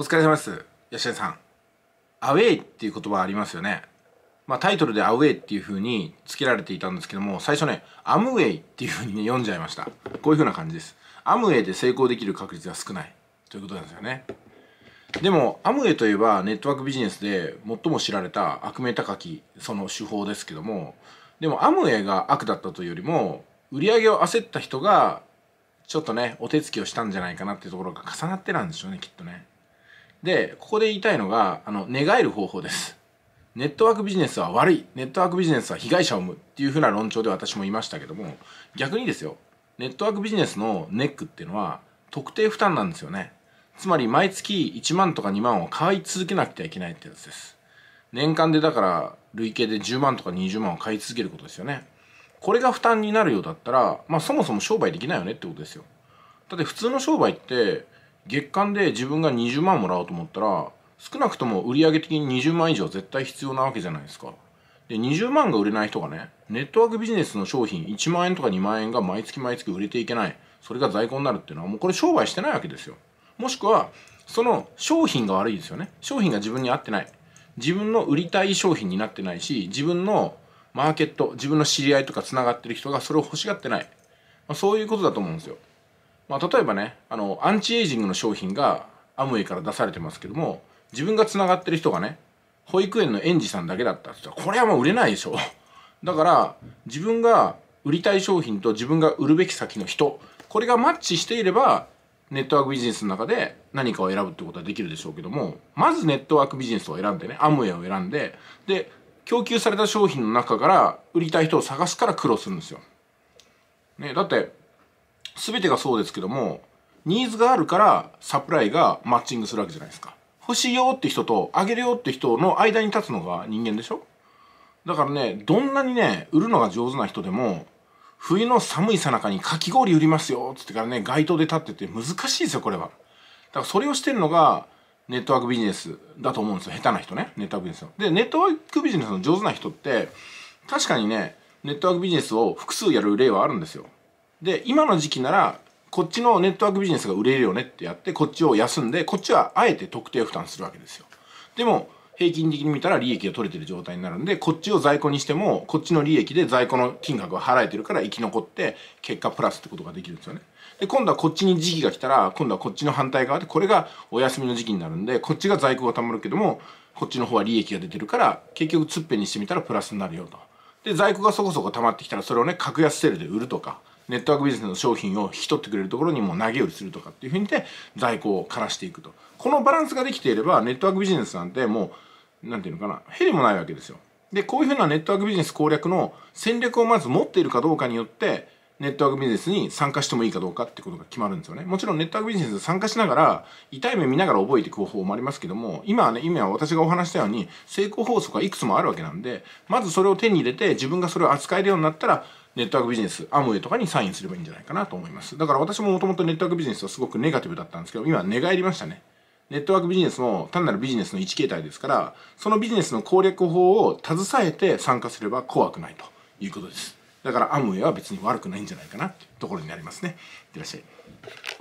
お疲れ様です。吉田さん。アウェイっていう言葉ありますよね。まあ、タイトルでアウェイっていう風に付けられていたんですけども、最初ね、アムウェイっていう風に、ね、読んじゃいました。こういう風な感じです。アムウェイで成功できる確率が少ないということなんですよね。でも、アムウェイといえばネットワークビジネスで最も知られた悪名高きその手法ですけども、でもアムウェイが悪だったというよりも、売り上げを焦った人がちょっとね、お手つきをしたんじゃないかなっていうところが重なってなんでしょうね、きっとね。でここで言いたいのがあの寝返る方法ですネットワークビジネスは悪いネットワークビジネスは被害者を生むっていうふうな論調で私も言いましたけども逆にですよネットワークビジネスのネックっていうのは特定負担なんですよねつまり毎月1万とか2万を買い続けなくてはいけないってやつです年間でだから累計で10万とか20万を買い続けることですよねこれが負担になるようだったらまあそもそも商売できないよねってことですよだって普通の商売って月間で自分が20万もらおうと思ったら少なくとも売上的に20万以上絶対必要なわけじゃないですかで20万が売れない人がねネットワークビジネスの商品1万円とか2万円が毎月毎月売れていけないそれが在庫になるっていうのはもうこれ商売してないわけですよもしくはその商品が悪いですよね商品が自分に合ってない自分の売りたい商品になってないし自分のマーケット自分の知り合いとかつながってる人がそれを欲しがってない、まあ、そういうことだと思うんですよまあ、例えばねあのアンチエイジングの商品がアムウェイから出されてますけども自分がつながってる人がね保育園の園児さんだけだったって言ったらこれはもう売れないでしょだから自分が売りたい商品と自分が売るべき先の人これがマッチしていればネットワークビジネスの中で何かを選ぶってことはできるでしょうけどもまずネットワークビジネスを選んでねアムウェイを選んでで供給された商品の中から売りたい人を探すから苦労するんですよ。ね、だって全てがそうですけどもニーズがあるからサプライがマッチングするわけじゃないですか欲しいよって人とあげるよって人の間に立つのが人間でしょだからねどんなにね売るのが上手な人でも冬の寒いさなかにかき氷売りますよっつってからね街頭で立ってて難しいですよこれはだからそれをしてるのがネットワークビジネスだと思うんですよ下手な人ねネットワークビジネスでネットワークビジネスの上手な人って確かにねネットワークビジネスを複数やる例はあるんですよで今の時期ならこっちのネットワークビジネスが売れるよねってやってこっちを休んでこっちはあえて特定負担するわけですよでも平均的に見たら利益が取れてる状態になるんでこっちを在庫にしてもこっちの利益で在庫の金額が払えてるから生き残って結果プラスってことができるんですよねで今度はこっちに時期が来たら今度はこっちの反対側でこれがお休みの時期になるんでこっちが在庫がたまるけどもこっちの方は利益が出てるから結局つっぺんにしてみたらプラスになるよとで在庫がそこそこ溜まってきたらそれをね格安セールで売るとかネットワークビジネスの商品を引き取ってくれるところにも投げ売りするとかっていうふうにで在庫を枯らしていくとこのバランスができていればネットワークビジネスなんてもう何て言うのかなヘリもないわけですよでこういうふうなネットワークビジネス攻略の戦略をまず持っているかどうかによってネットワークビジネスに参加してもいいかどうかってことが決まるんですよね。もちろんネットワークビジネス参加しながら、痛い目見ながら覚えていく方法もありますけども、今はね、今私がお話したように、成功法則はいくつもあるわけなんで、まずそれを手に入れて、自分がそれを扱えるようになったら、ネットワークビジネス、アムウェイとかにサインすればいいんじゃないかなと思います。だから私ももともとネットワークビジネスはすごくネガティブだったんですけど、今寝返りましたね。ネットワークビジネスも単なるビジネスの一形態ですから、そのビジネスの攻略法を携えて参加すれば怖くないということです。だからアムウェイは別に悪くないんじゃないかなというところになりますね。いってらっしゃい。